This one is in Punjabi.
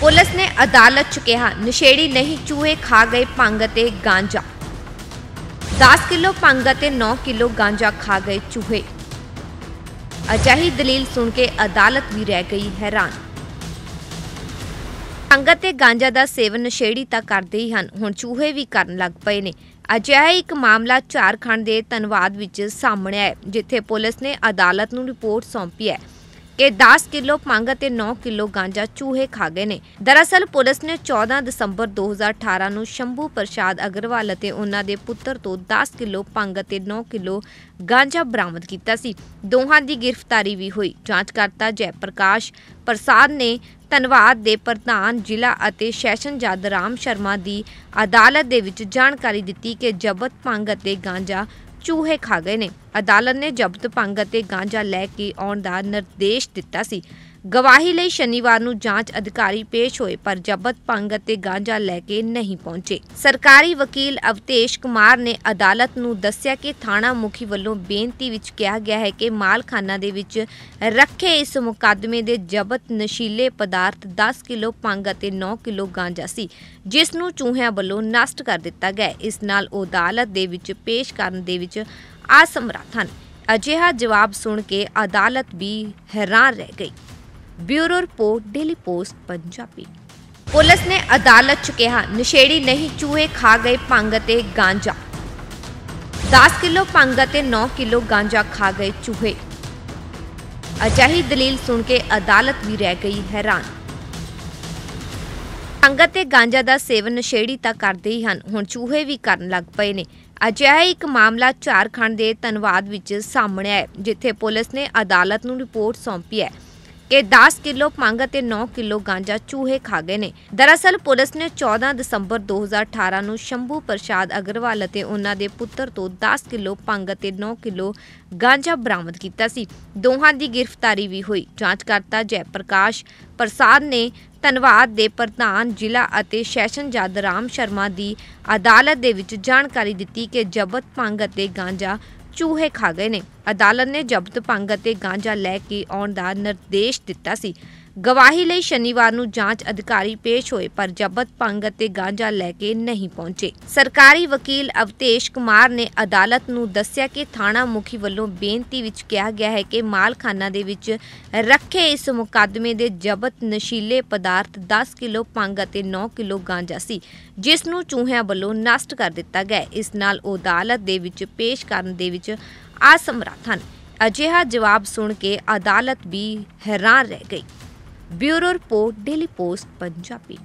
ਪੁਲਿਸ ਨੇ ਅਦਾਲਤ 'ਚ ਕਿਹਾ ਨਸ਼ੇੜੀ ਨਹੀਂ ਚੂਹੇ ਖਾ ਗਏ ਭੰਗ ਅਤੇ ਗਾਂਜਾ 10 ਕਿਲੋ ਭੰਗ ਅਤੇ 9 ਕਿਲੋ ਗਾਂਜਾ ਖਾ ਗਏ ਚੂਹੇ ਅਜਾਹੀ ਦਲੀਲ ਸੁਣ ਕੇ ਅਦਾਲਤ ਵੀ ਰਹਿ ਗਈ ਹੈਰਾਨ ਪੰਗ ਤੇ ਗਾਂਜਾ ਦਾ ਸੇਵਨ ਨਸ਼ੇੜੀ ਤਾਂ ਕਰਦੇ ਹੀ ਹਨ ਹੁਣ ਚੂਹੇ ਵੀ ਕਰਨ ਲੱਗ ਪਏ ਨੇ ਅਜਿਹਾ ਇੱਕ ਮਾਮਲਾ ਝਾਰਖੰਡ ਦੇ ਧਨਵਾਦ ਵਿੱਚ ਸਾਹਮਣੇ ਆਇਆ ਜਿੱਥੇ ਪੁਲਿਸ ਨੇ ਅਦਾਲਤ ਨੂੰ ਰਿਪੋਰਟ ਸੌਂਪੀ ਹੈ ਕਿ 10 ਕਿਲੋ ਪੰਗ ਅਤੇ 9 ਕਿਲੋ ਗਾਂਜਾ ਚੂਹੇ ਖਾ ਗਏ ਨੇ ਦਰਅਸਲ ਪੁਲਿਸ ਨੇ 14 ਦਸੰਬਰ 2018 ਨੂੰ ਸ਼ੰਭੂ ਪ੍ਰਸ਼ਾਦ ਅਗਰਵਾਲ ਅਤੇ ਉਹਨਾਂ ਦੇ ਪੁੱਤਰ ਤੋਂ 10 ਕਿਲੋ ਪੰਗ ਅਤੇ 9 ਕਿਲੋ ਗਾਂਜਾ ਬਰਾਮਦ ਕੀਤਾ ਸੀ ਦੋਹਾਂ ਦੀ ਗ੍ਰਿਫਤਾਰੀ ਵੀ ਹੋਈ ਜਾਂਚਕਰਤਾ ਜੈਪ੍ਰਕਾਸ਼ ਪ੍ਰਸਾਦ ਨੇ ਧੰਨਵਾਦ ਦੇ ਪ੍ਰਧਾਨ ਜ਼ਿਲ੍ਹਾ ਅਤੇ ਸੈਸ਼ਨ ਜੱਜ ਰਾਮ ਸ਼ਰਮਾ ਦੀ ਅਦਾਲਤ ਦੇ ਵਿੱਚ ਜਾਣਕਾਰੀ ਦਿੱਤੀ ਕਿ ਜ਼ਬਤ ਪੰਗ ਅਤੇ ਗਾਂਜਾ ਚੂਹੇ ਖਾ ਗਏ ਨੇ ਅਦਾਲਤ ਨੇ ਜ਼ਬਤ ਭੰਗ ਅਤੇ ਗਾਂਜਾ ਲੈ ਕੇ ਆਉਣ ਦਾ ਨਿਰਦੇਸ਼ ਦਿੱਤਾ ਸੀ ਗਵਾਹੀ ਲਈ ਸ਼ਨੀਵਾਰ ਨੂੰ ਜਾਂਚ ਅਧਿਕਾਰੀ ਪੇਸ਼ ਹੋਏ ਪਰ ਜ਼ਬਤ ਭੰਗ ਅਤੇ ਗਾਂਜਾ ਲੈ ਕੇ ਨਹੀਂ ਪਹੁੰਚੇ ਸਰਕਾਰੀ ਵਕੀਲ ਅਵਤੇਸ਼ ਕੁਮਾਰ ਨੇ ਅਦਾਲਤ ਨੂੰ ਦੱਸਿਆ ਕਿ ਥਾਣਾ ਮੁਖੀ ਵੱਲੋਂ ਬੇਨਤੀ ਵਿੱਚ ਕਿਹਾ ਗਿਆ ਹੈ ਕਿ ਮਾਲਖਾਨਾ ਦੇ ਵਿੱਚ ਰੱਖੇ ਇਸ ਮੁਕਦਮੇ ਦੇ ਜ਼ਬਤ ਨਸ਼ੀਲੇ ਪਦਾਰਥ 10 ਕਿਲੋ ਭੰਗ ਅਤੇ 9 ਕਿਲੋ ਗਾਂਜਾ ਸੀ ਜਿਸ ਨੂੰ ਚੂਹਿਆਂ ਵੱਲੋਂ ਨਸ਼ਟ ਕਰ ਦਿੱਤਾ ਗਿਆ ਇਸ ਨਾਲ ਉਹ ਅਦਾਲਤ ਦੇ ਵਿੱਚ ਪੇਸ਼ ਕਰਨ ਦੇ ਵਿੱਚ ਅਸਮਰਥ ਹਨ ਅਜਿਹਾ ਜਵਾਬ ਸੁਣ ਕੇ ਅਦਾਲਤ ਵੀ ਹੈਰਾਨ ਰਹਿ ਗਈ bureau report daily post Punjabi police ਨੇ ਅਦਾਲਤ 'ਚ ਕਿਹਾ ਨਸ਼ੇੜੀ ਨਹੀਂ ਚੂਹੇ ਖਾ ਗਏ ਭੰਗ ਤੇ ਗਾਂਜਾ 10 ਕਿਲੋ ਭੰਗ ਤੇ 9 ਕਿਲੋ ਗਾਂਜਾ ਖਾ ਗਏ ਚੂਹੇ ਅਜਾਹੀ ਦਲੀਲ ਸੁਣ ਕੇ ਅਦਾਲਤ ਵੀ ਰਹਿ ਗਈ ਹੈਰਾਨ ਭੰਗ ਤੇ ਗਾਂਜਾ ਦਾ ਸੇਵਨ ਨਸ਼ੇੜੀ ਤਾਂ ਕਰਦੇ ਹੀ ਹਨ ਹੁਣ ਚੂਹੇ ਵੀ ਕਰਨ ਲੱਗ ਪਏ ਨੇ ਅਜਿਹਾ ਇੱਕ ਮਾਮਲਾ ਝਾਰਖੰਡ ਦੇ ਧਨਵਾਦ ਵਿੱਚ ਸਾਹਮਣੇ ਆਇਆ ਜਿੱਥੇ ਪੁਲਿਸ ਨੇ ਅਦਾਲਤ ਨੂੰ ਰਿਪੋਰਟ ਸੌਂਪੀ ਹੈ ਕਿ 10 ਕਿਲੋ ਪੰਗ ਅਤੇ 9 ਕਿਲੋ ਗਾਂਜਾ ਚੂਹੇ ਖਾ ਗਏ ਨੇ ਦਰਅਸਲ ਪੁਲਿਸ ਨੇ 14 ਦਸੰਬਰ 2018 ਨੂੰ ਸ਼ੰਭੂ ਪ੍ਰਸ਼ਾਦ ਅਗਰਵਾਲ ਅਤੇ ਉਹਨਾਂ ਦੇ ਪੁੱਤਰ ਤੋਂ 10 ਕਿਲੋ ਪੰਗ ਅਤੇ 9 ਕਿਲੋ ਗਾਂਜਾ ਬਰਾਮਦ ਕੀਤਾ ਸੀ ਦੋਹਾਂ ਦੀ ਗ੍ਰਿਫਤਾਰੀ ਵੀ ਹੋਈ ਜਾਂਚਕਰਤਾ ਜੈ ਪ੍ਰਕਾਸ਼ ਪ੍ਰਸਾਦ ਨੇ ਧੰਨਵਾਦ ਦੇ ਪ੍ਰਧਾਨ ਜ਼ਿਲ੍ਹਾ ਅਤੇ ਸੈਸ਼ਨ ਜੱਜ ਰਾਮ ਸ਼ਰਮਾ ਦੀ ਅਦਾਲਤ ਦੇ ਵਿੱਚ ਜਾਣਕਾਰੀ ਦਿੱਤੀ ਕਿ ਜ਼ਬਤ ਭੰਗ ਅਤੇ ਗਾਂਜਾ ਚੂਹੇ ਖਾ ਗਏ ਨੇ ਅਦਾਲਤ ਨੇ ਜ਼ਬਤ ਭੰਗ ਅਤੇ ਗਾਂਜਾ ਲੈ ਕੇ ਆਉਣ ਦਾ ਨਿਰਦੇਸ਼ ਦਿੱਤਾ ਸੀ ਗਵਾਹੀ ਲਈ ਸ਼ਨੀਵਾਰ ਨੂੰ ਜਾਂਚ ਅਧਿਕਾਰੀ ਪੇਸ਼ ਹੋਏ ਪਰ ਜ਼ਬਤ ਪੰਗ ਅਤੇ ਗਾਂਜਾ ਲੈ ਕੇ ਨਹੀਂ ਪਹੁੰਚੇ ਸਰਕਾਰੀ ਵਕੀਲ ਅਵਤੇਸ਼ ਕੁਮਾਰ ਨੇ ਅਦਾਲਤ ਨੂੰ ਦੱਸਿਆ ਕਿ ਥਾਣਾ ਮੁਖੀ ਵੱਲੋਂ ਬੇਨਤੀ ਵਿੱਚ ਕਿਹਾ ਗਿਆ ਹੈ ਕਿ ਮਾਲਖਾਨਾ ਦੇ ਵਿੱਚ ਰੱਖੇ ਇਸ ਮੁਕਦਮੇ ਦੇ ਜ਼ਬਤ ਨਸ਼ੀਲੇ ਪਦਾਰਥ 10 ਕਿਲੋ ਪੰਗ ਅਤੇ 9 ਕਿਲੋ ਗਾਂਜਾ ਸੀ ਜਿਸ ਨੂੰ ਚੂਹਿਆਂ ਵੱਲੋਂ ਨਸ਼ਟ ਕਰ ਦਿੱਤਾ ਗਿਆ ਇਸ ਨਾਲ ਉਹ ਅਦਾਲਤ ਦੇ ਵਿੱਚ ਪੇਸ਼ ਕਰਨ ਦੇ ਵਿੱਚ ਅਸਮਰੱਥ ਹਨ ਅਜਿਹਾ ਜਵਾਬ ਸੁਣ ਕੇ ਅਦਾਲਤ ਵੀ ਹੈਰਾਨ ਰਹਿ ਗਈ bureau report daily post Punjabi